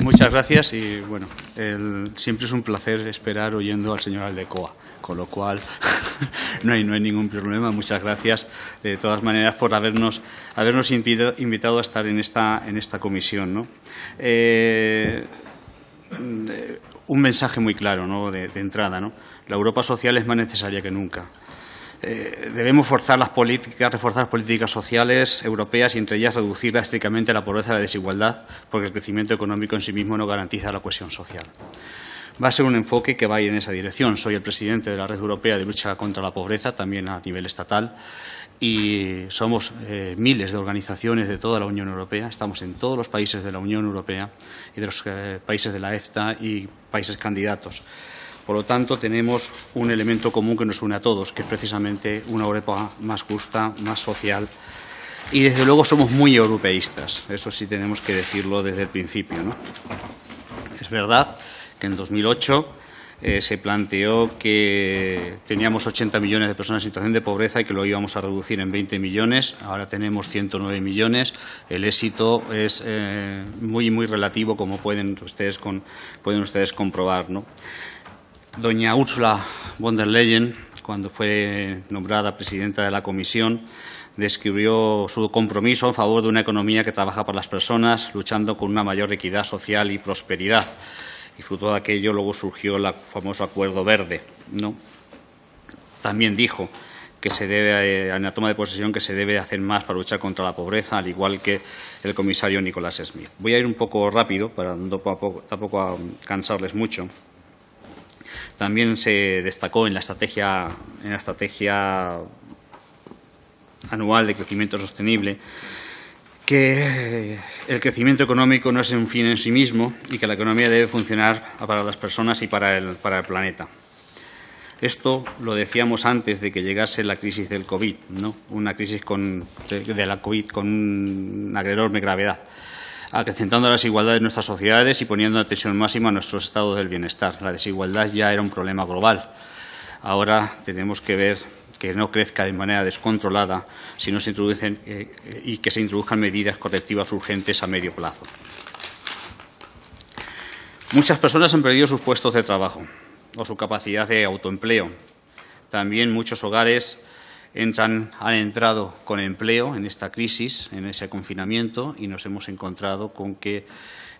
Muchas gracias y bueno, siempre es un placer esperar oyendo al señor Aldecoa, con lo cual no, hay, ningún problema. Muchas gracias de todas maneras por habernos, habernos invitado a estar en esta, en esta comisión. ¿no? Eh, un mensaje muy claro ¿no? de, de entrada. ¿no? La Europa social es más necesaria que nunca. Eh, debemos forzar las políticas, reforzar las políticas sociales europeas y entre ellas reducir drásticamente la pobreza y la desigualdad, porque el crecimiento económico en sí mismo no garantiza la cohesión social. Va a ser un enfoque que va en esa dirección. Soy el presidente de la Red Europea de Lucha contra la Pobreza, también a nivel estatal, y somos eh, miles de organizaciones de toda la Unión Europea. Estamos en todos los países de la Unión Europea y de los eh, países de la EFTA y países candidatos. Por lo tanto, tenemos un elemento común que nos une a todos, que es precisamente una Europa más justa, más social. Y desde luego somos muy europeístas, eso sí tenemos que decirlo desde el principio. ¿no? Es verdad que en 2008 eh, se planteó que teníamos 80 millones de personas en situación de pobreza y que lo íbamos a reducir en 20 millones. Ahora tenemos 109 millones. El éxito es eh, muy, muy relativo, como pueden ustedes, pueden ustedes comprobar. ¿no? Doña Ursula von der Leyen, cuando fue nombrada presidenta de la Comisión, describió su compromiso a favor de una economía que trabaja para las personas, luchando con una mayor equidad social y prosperidad. Y fruto de aquello luego surgió el famoso Acuerdo Verde. También dijo que se debe a eh, la toma de posesión que se debe hacer más para luchar contra la pobreza, al igual que el comisario Nicolás Smith. Voy a ir un poco rápido para tampoco cansarles mucho. También se destacó en la estrategia, en la estrategia anual de crecimiento sostenible que el crecimiento económico no es un fin en sí mismo y que la economía debe funcionar para las personas y para el, planeta. Esto lo decíamos antes de que llegase la crisis del COVID, ¿no? una crisis de, de, la COVID con una enorme gravedad acrecentando las igualdades de nuestras sociedades y poniendo atención máxima a nuestros estados del bienestar. La desigualdad ya era un problema global. Ahora tenemos que ver que no crezca de manera descontrolada si no se introducen, eh, eh, y que se introduzcan medidas correctivas urgentes a medio plazo. Muchas personas han perdido sus puestos de trabajo o su capacidad de autoempleo. También muchos hogares entran, han entrado con empleo en esta crisis, en ese confinamiento, y nos hemos encontrado con que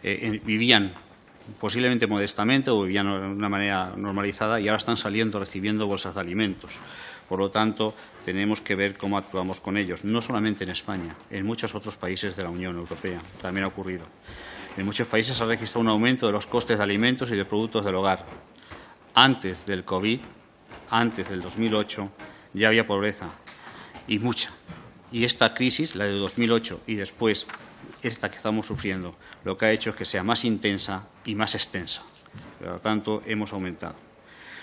eh, vivían posiblemente modestamente o vivían de una manera normalizada y ahora están saliendo recibiendo bolsas de alimentos. Por lo tanto, tenemos que ver cómo actuamos con ellos, no solamente en España, en muchos otros países de la Unión Europea también ha ocurrido. En muchos países ha registrado un aumento de los costes de alimentos y de productos del hogar. Antes del COVID, antes del 2008, ya había pobreza, y mucha. Y esta crisis, la de 2008 y después esta que estamos sufriendo, lo que ha hecho es que sea más intensa y más extensa. Por lo tanto, hemos aumentado.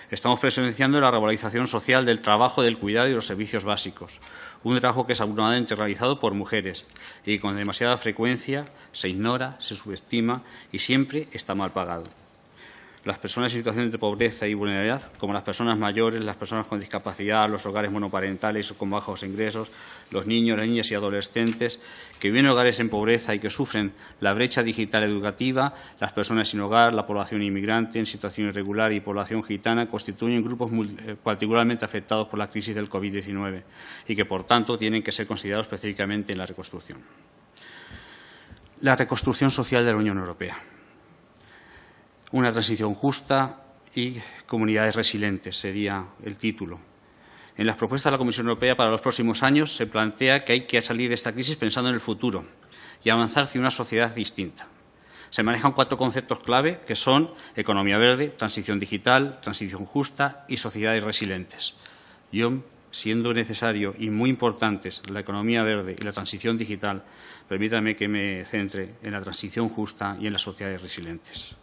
Estamos presenciando la revalorización social del trabajo, del cuidado y de los servicios básicos, un trabajo que es abrumadamente realizado por mujeres y que con demasiada frecuencia se ignora, se subestima y siempre está mal pagado las personas en situaciones de pobreza y vulnerabilidad, como las personas mayores, las personas con discapacidad, los hogares monoparentales o con bajos ingresos, los niños, las niñas y adolescentes que viven en hogares en pobreza y que sufren la brecha digital educativa, las personas sin hogar, la población inmigrante en situación irregular y población gitana constituyen grupos eh, particularmente afectados por la crisis del COVID-19 y que, por tanto, tienen que ser considerados específicamente en la reconstrucción. La reconstrucción social de la Unión Europea. Una transición justa y comunidades resilientes sería el título. En las propuestas de la Comisión Europea para los próximos años se plantea que hay que salir de esta crisis pensando en el futuro y avanzar hacia una sociedad distinta. Se manejan cuatro conceptos clave que son economía verde, transición digital, transición justa y sociedades resilientes. Yo, siendo necesario y muy importantes la economía verde y la transición digital, permítame que me centre en la transición justa y en las sociedades resilientes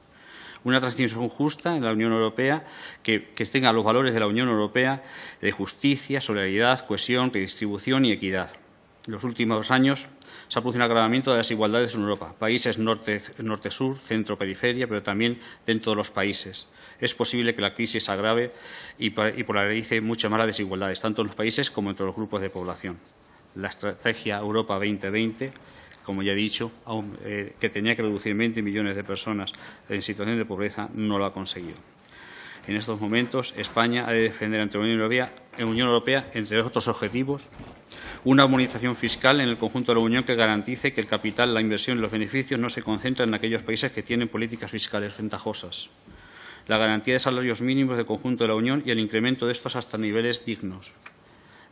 una transición justa en la Unión Europea que, que tenga los valores de la Unión Europea de justicia, solidaridad, cohesión, redistribución y equidad. En los últimos años se ha producido un agravamiento de las desigualdades en Europa, países norte-sur, norte sur centro periferia pero también dentro de los países. Es posible que la crisis agrave y, y polarice muchas más las desigualdades, tanto en los países como entre los grupos de población. La estrategia Europa 2020 como ya he dicho, eh, que tenía que reducir 20 millones de personas en situación de pobreza, no lo ha conseguido. En estos momentos, España ha de defender ante la Unión Europea, Unión Europea entre otros objetivos, una armonización fiscal en el conjunto de la Unión que garantice que el capital, la inversión y los beneficios no se concentren en aquellos países que tienen políticas fiscales ventajosas, la garantía de salarios mínimos del conjunto de la Unión y el incremento de estos hasta niveles dignos,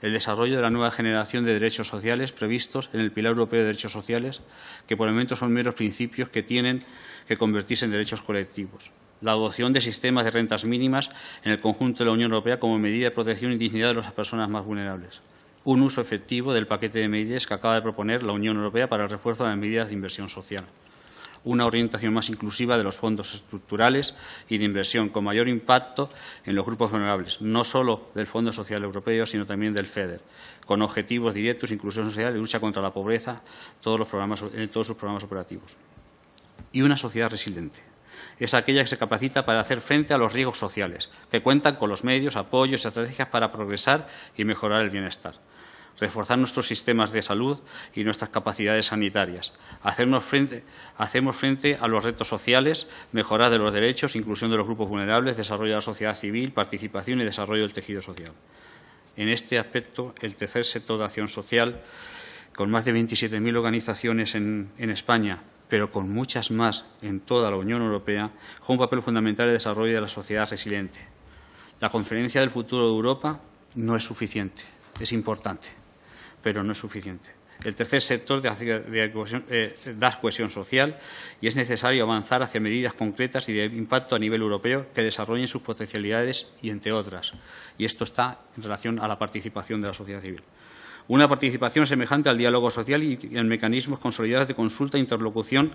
el desarrollo de la nueva generación de derechos sociales previstos en el Pilar Europeo de Derechos Sociales, que por el momento son meros principios que tienen que convertirse en derechos colectivos la adopción de sistemas de rentas mínimas en el conjunto de la Unión Europea como medida de protección y e dignidad de las personas más vulnerables. Un uso efectivo del paquete de medidas que acaba de proponer la Unión Europea para el refuerzo de las medidas de inversión social una orientación más inclusiva de los fondos estructurales y de inversión, con mayor impacto en los grupos vulnerables, no solo del Fondo Social Europeo, sino también del FEDER, con objetivos directos, inclusión social y lucha contra la pobreza todos los programas, en eh, todos sus programas operativos. Y una sociedad resiliente es aquella que se capacita para hacer frente a los riesgos sociales, que cuentan con los medios, apoyos y estrategias para progresar y mejorar el bienestar reforzar nuestros sistemas de salud y nuestras capacidades sanitarias, hacernos frente, hacemos frente a los retos sociales, mejorar de los derechos, inclusión de los grupos vulnerables, desarrollo de la sociedad civil, participación y desarrollo del tejido social. En este aspecto, el tercer sector de acción social, con más de 27.000 organizaciones en, en España, pero con muchas más en toda la Unión Europea, juega un papel fundamental en el desarrollo de la sociedad resiliente. La conferencia del futuro de Europa no es suficiente, es importante pero no es suficiente. El tercer sector eh, da cohesión social y es necesario avanzar hacia medidas concretas y de impacto a nivel europeo que desarrollen sus potencialidades y entre otras. Y esto está en relación a la participación de la sociedad civil. Una participación semejante al diálogo social y en mecanismos consolidados de consulta e interlocución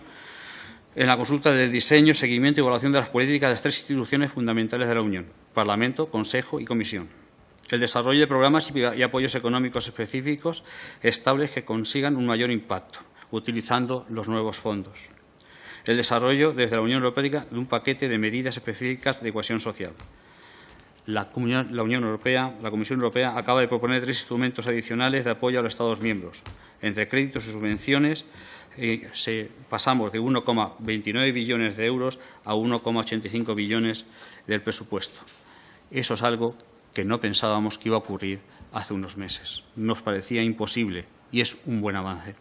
en la consulta de diseño, seguimiento y evaluación de las políticas de las tres instituciones fundamentales de la Unión, Parlamento, Consejo y Comisión el desarrollo de programas y apoyos económicos específicos estables que consigan un mayor impacto, utilizando los nuevos fondos. El desarrollo desde la Unión Europea de un paquete de medidas específicas de cohesión social. La, Comisión Europea acaba de proponer tres instrumentos adicionales de apoyo a los Estados miembros. Entre créditos y subvenciones eh, pasamos de 1,29 billones de euros a 1,85 billones del presupuesto. Eso es algo que no pensábamos que iba a ocurrir hace unos meses. Nos parecía imposible y es un buen avance.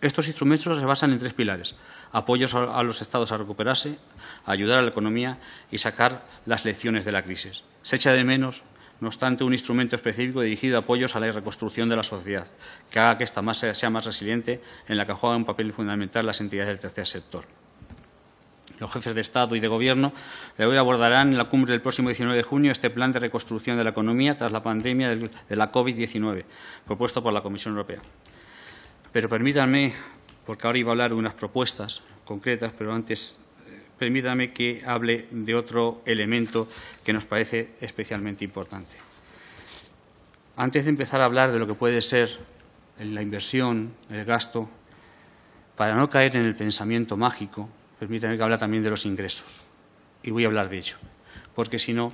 Estos instrumentos se basan en tres pilares. Apoyos a los estados a recuperarse, ayudar a la economía y sacar las lecciones de la crisis. Se echa de menos, no obstante, un instrumento específico dirigido a apoyos a la reconstrucción de la sociedad, que haga que esta masa sea más resiliente, en la que juegan un papel fundamental las entidades del tercer sector. Los jefes de Estado y de Gobierno de hoy abordarán en la cumbre del próximo 19 de junio este plan de reconstrucción de la economía tras la pandemia de la COVID-19, propuesto por la Comisión Europea. Pero permítanme, porque ahora iba a hablar de unas propuestas concretas, pero antes eh, permítanme que hable de otro elemento que nos parece especialmente importante. Antes de empezar a hablar de lo que puede ser la inversión, el gasto, para no caer en el pensamiento mágico permítame que hable también de los ingresos. Y voy a hablar de ello, porque si no,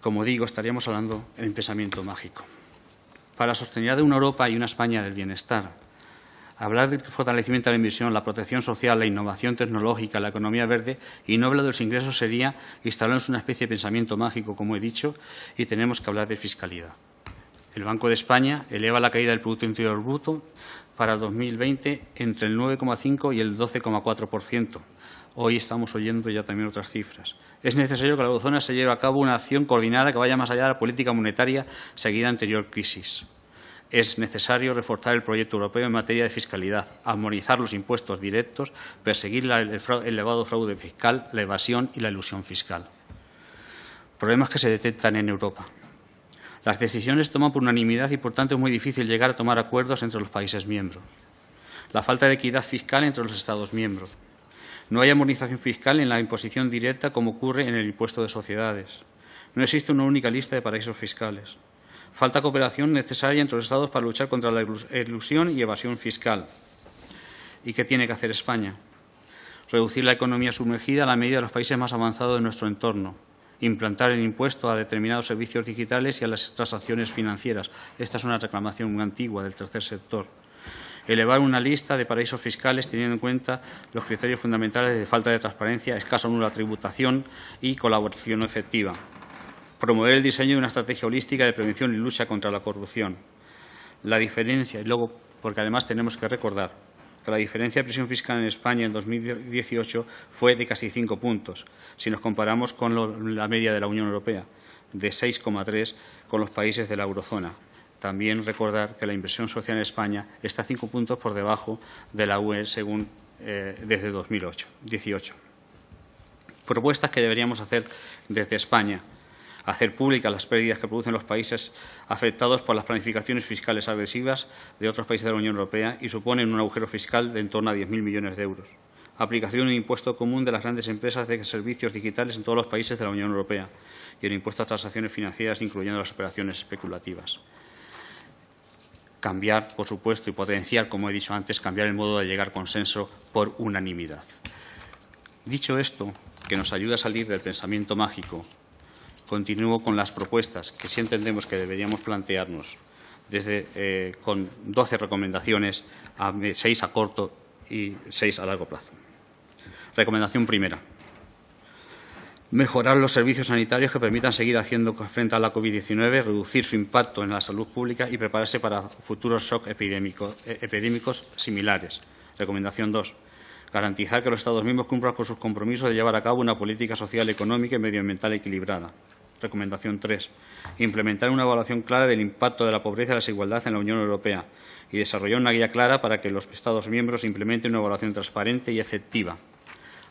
como digo, estaríamos hablando del pensamiento mágico. Para sostener una Europa y una España del bienestar, hablar del fortalecimiento de la inversión, la protección social, la innovación tecnológica, la economía verde y no hablar de los ingresos sería instalarnos una especie de pensamiento mágico, como he dicho, y tenemos que hablar de fiscalidad. El Banco de España eleva la caída del Producto Interior Bruto para 2020 entre el 9,5 y el 12,4%. Hoy estamos oyendo ya también otras cifras. Es necesario que la eurozona se lleve a cabo una acción coordinada que vaya más allá de la política monetaria seguida anterior crisis. Es necesario reforzar el proyecto europeo en materia de fiscalidad, armonizar los impuestos directos, perseguir el elevado fraude fiscal, la evasión y la ilusión fiscal. Problemas que se detectan en Europa. Las decisiones toman por unanimidad y, por tanto, es muy difícil llegar a tomar acuerdos entre los países miembros. La falta de equidad fiscal entre los Estados miembros. No hay armonización fiscal en la imposición directa como ocurre en el impuesto de sociedades. No existe una única lista de paraísos fiscales. Falta cooperación necesaria entre los Estados para luchar contra la ilusión y evasión fiscal. ¿Y qué tiene que hacer España? Reducir la economía sumergida a la medida de los países más avanzados de nuestro entorno, implantar el impuesto a determinados servicios digitales y a las transacciones financieras. Esta es una reclamación muy antigua del tercer sector. Elevar una lista de paraísos fiscales teniendo en cuenta los criterios fundamentales de falta de transparencia, escasa o nula tributación y colaboración efectiva. Promover el diseño de una estrategia holística de prevención y lucha contra la corrupción. La diferencia, y luego, porque además tenemos que recordar la diferencia de presión fiscal en España en 2018 fue de casi cinco puntos, si nos comparamos con la media de la Unión Europea, de 6,3 con los países de la eurozona. También recordar que la inversión social en España está cinco puntos por debajo de la UE eh, desde 2018. Propuestas que deberíamos hacer desde España hacer públicas las pérdidas que producen los países afectados por las planificaciones fiscales agresivas de otros países de la Unión Europea y suponen un agujero fiscal de en torno a 10.000 millones de euros. Aplicación de un impuesto común de las grandes empresas de servicios digitales en todos los países de la Unión Europea y un impuesto a transacciones financieras, incluyendo las operaciones especulativas cambiar, por supuesto, y potenciar, como he dicho antes, cambiar el modo de llegar a consenso por unanimidad. Dicho esto, que nos ayuda a salir del pensamiento mágico continúo con las propuestas que sí entendemos que deberíamos plantearnos desde, eh, con 12 recomendaciones, seis a corto y seis a largo plazo. Recomendación primera. Mejorar los servicios sanitarios que permitan seguir haciendo frente a la COVID-19, reducir su impacto en la salud pública y prepararse para futuros shocks eh, epidémicos, similares. Recomendación dos. garantizar que los Estados miembros cumplan con sus compromisos de llevar a cabo una política social, económica y medioambiental equilibrada. Recomendación 3. Implementar una evaluación clara del impacto de la pobreza y la desigualdad en la Unión Europea y desarrollar una guía clara para que los Estados miembros implementen una evaluación transparente y efectiva.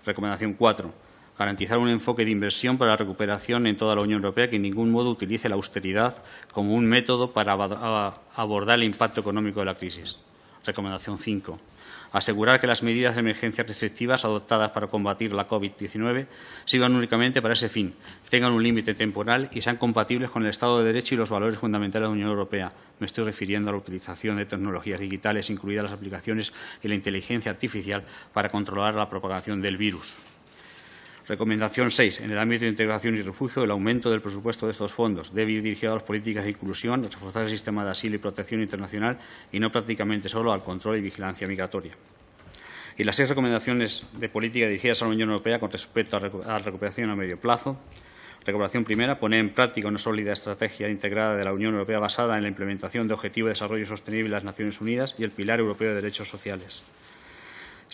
Recomendación 4. Garantizar un enfoque de inversión para la recuperación en toda la Unión Europea que en ningún modo utilice la austeridad como un método para abordar el impacto económico de la crisis. Recomendación 5 asegurar que las medidas de emergencia restrictivas adoptadas para combatir la COVID-19 sirvan únicamente para ese fin, tengan un límite temporal y sean compatibles con el Estado de Derecho y los valores fundamentales de la Unión Europea. Me estoy refiriendo a la utilización de tecnologías digitales, incluidas las aplicaciones y la inteligencia artificial, para controlar la propagación del virus. Recomendación 6. En el ámbito de integración y refugio, el aumento del presupuesto de estos fondos debe ir dirigido a las políticas de inclusión, reforzar el sistema de asilo y protección internacional y no prácticamente solo al control y vigilancia migratoria y las seis recomendaciones de política dirigidas a la Unión Europea con respecto a la recuperación a medio plazo. Recuperación primera, poner en práctica una sólida estrategia integrada de la Unión Europea basada en la implementación de Objetivos de Desarrollo Sostenible de las Naciones Unidas y el Pilar Europeo de Derechos Sociales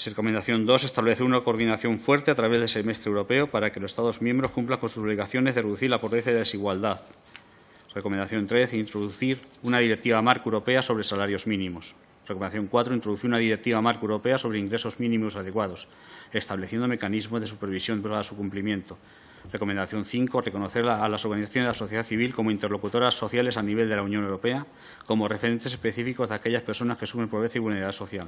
recomendación 2 establece una coordinación fuerte a través del semestre europeo para que los Estados miembros cumplan con sus obligaciones de reducir la pobreza y la desigualdad. Recomendación 3, introducir una directiva marco europea sobre salarios mínimos. Recomendación 4, introducir una directiva marco europea sobre ingresos mínimos adecuados, estableciendo mecanismos de supervisión para su cumplimiento. Recomendación 5, reconocer a las organizaciones de la sociedad civil como interlocutoras sociales a nivel de la Unión Europea, como referentes específicos de aquellas personas que sufren pobreza y vulnerabilidad social.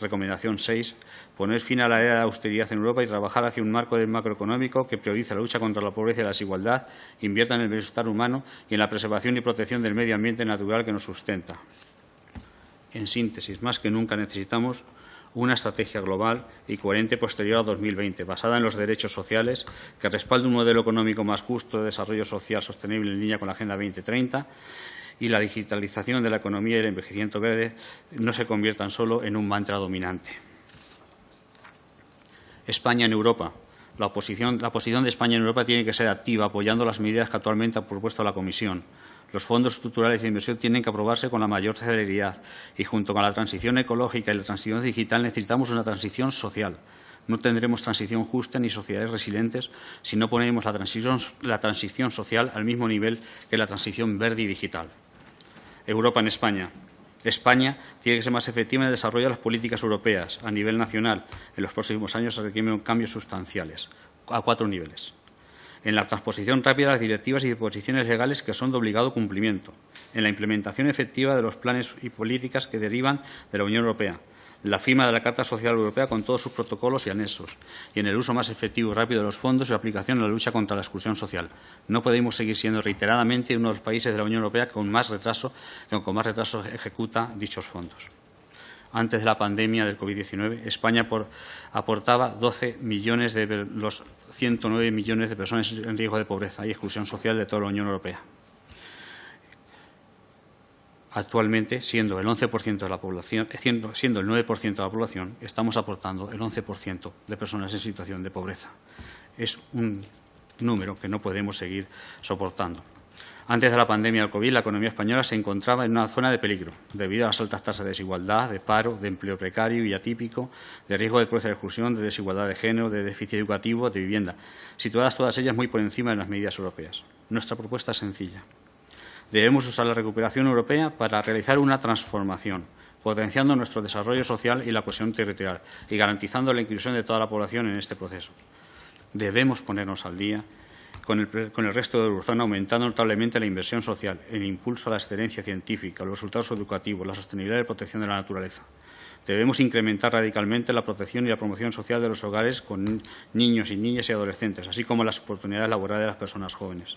Recomendación 6. Poner fin a la era de austeridad en Europa y trabajar hacia un marco del macroeconómico que priorice la lucha contra la pobreza y la desigualdad, invierta en el bienestar humano y en la preservación y protección del medio ambiente natural que nos sustenta. En síntesis, más que nunca necesitamos una estrategia global y coherente posterior a 2020, basada en los derechos sociales, que respalde un modelo económico más justo de desarrollo social sostenible en línea con la Agenda 2030 y la digitalización de la economía y el envejecimiento verde no se conviertan solo en un mantra dominante. España en Europa. La, posición de España en Europa tiene que ser activa, apoyando las medidas que actualmente ha propuesto la Comisión. Los fondos estructurales de inversión tienen que aprobarse con la mayor celeridad y junto con la transición ecológica y la transición digital necesitamos una transición social no tendremos transición justa ni sociedades resilientes si no ponemos la transición, social al mismo nivel que la transición verde y digital. Europa en España. España tiene que ser más efectiva en el desarrollo de las políticas europeas a nivel nacional. En los próximos años se requieren cambios sustanciales a cuatro niveles en la transposición rápida de las directivas y disposiciones legales que son de obligado cumplimiento, en la implementación efectiva de los planes y políticas que derivan de la Unión Europea, la firma de la Carta Social Europea con todos sus protocolos y anexos, y en el uso más efectivo y rápido de los fondos y la aplicación en la lucha contra la exclusión social. No podemos seguir siendo reiteradamente uno de los países de la Unión Europea con más retraso, que con más retraso ejecuta dichos fondos antes de la pandemia del COVID-19, España aportaba 12 millones de los 109 millones de personas en riesgo de pobreza y exclusión social de toda la Unión Europea. Actualmente, siendo el 11% eh, siendo el 9% de la población, estamos aportando el 11% de personas en situación de pobreza. Es un número que no podemos seguir soportando. Antes de la pandemia del COVID, la economía española se encontraba en una zona de peligro, debido a las altas tasas de desigualdad, de paro, de empleo precario y atípico, de riesgo de pobreza de exclusión, de desigualdad de género, de déficit educativo, de vivienda, situadas todas ellas muy por encima de las medidas europeas. Nuestra propuesta es sencilla. Debemos usar la recuperación europea para realizar una transformación, potenciando nuestro desarrollo social y la cohesión territorial y garantizando la inclusión de toda la población en este proceso. Debemos ponernos al día con el, resto de la aumentando notablemente la inversión social, el impulso a la excelencia científica, los resultados educativos, la sostenibilidad y la protección de la naturaleza. Debemos incrementar radicalmente la protección y la promoción social de los hogares con niños y niñas y adolescentes, así como las oportunidades laborales de las personas jóvenes.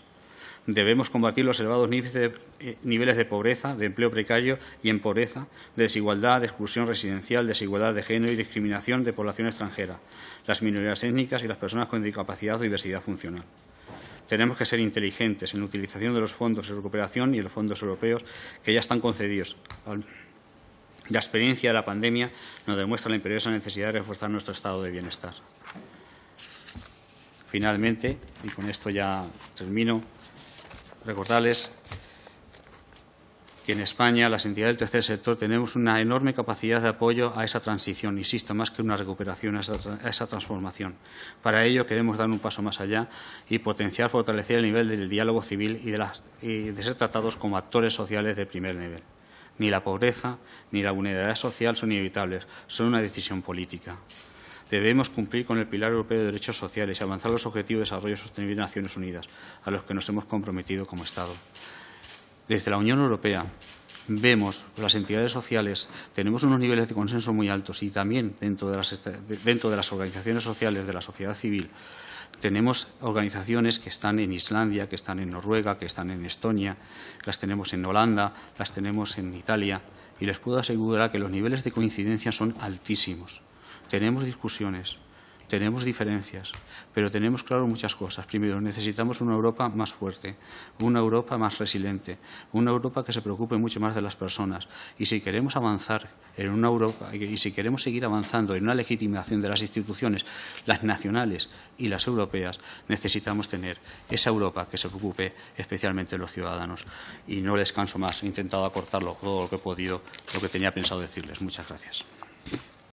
Debemos combatir los elevados eh, niveles de pobreza, de empleo precario y en pobreza, de desigualdad, de exclusión residencial, desigualdad de género y discriminación de población extranjera, las minorías étnicas y las personas con discapacidad o diversidad funcional tenemos que ser inteligentes en la utilización de los fondos de recuperación y los fondos europeos que ya están concedidos. La experiencia de la pandemia nos demuestra la imperiosa necesidad de reforzar nuestro estado de bienestar. Finalmente, y con esto ya termino, recordarles en España, las entidades del tercer sector, tenemos una enorme capacidad de apoyo a esa transición, insisto, más que una recuperación, a esa, transformación. Para ello queremos dar un paso más allá y potenciar, fortalecer el nivel del diálogo civil y de, y de ser tratados como actores sociales de primer nivel. Ni la pobreza ni la vulnerabilidad social son inevitables, son una decisión política debemos cumplir con el Pilar Europeo de Derechos Sociales y avanzar los Objetivos de Desarrollo Sostenible de Naciones Unidas, a los que nos hemos comprometido como Estado. Desde la Unión Europea vemos las entidades sociales, tenemos unos niveles de consenso muy altos y también dentro de las, dentro de las organizaciones sociales de la sociedad civil tenemos organizaciones que están en Islandia, que están en Noruega, que están en Estonia, las tenemos en Holanda, las tenemos en Italia y les puedo asegurar que los niveles de coincidencia son altísimos. Tenemos discusiones, tenemos diferencias, pero tenemos claro muchas cosas. Primero, necesitamos una Europa más fuerte, una Europa más resiliente, una Europa que se preocupe mucho más de las personas. Y si queremos avanzar en una Europa, y si queremos seguir avanzando en una legitimación de las instituciones, las nacionales y las europeas, necesitamos tener esa Europa que se preocupe especialmente de los ciudadanos. Y no les canso más, he intentado acortarlo todo lo que he podido, lo que tenía pensado decirles. Muchas gracias.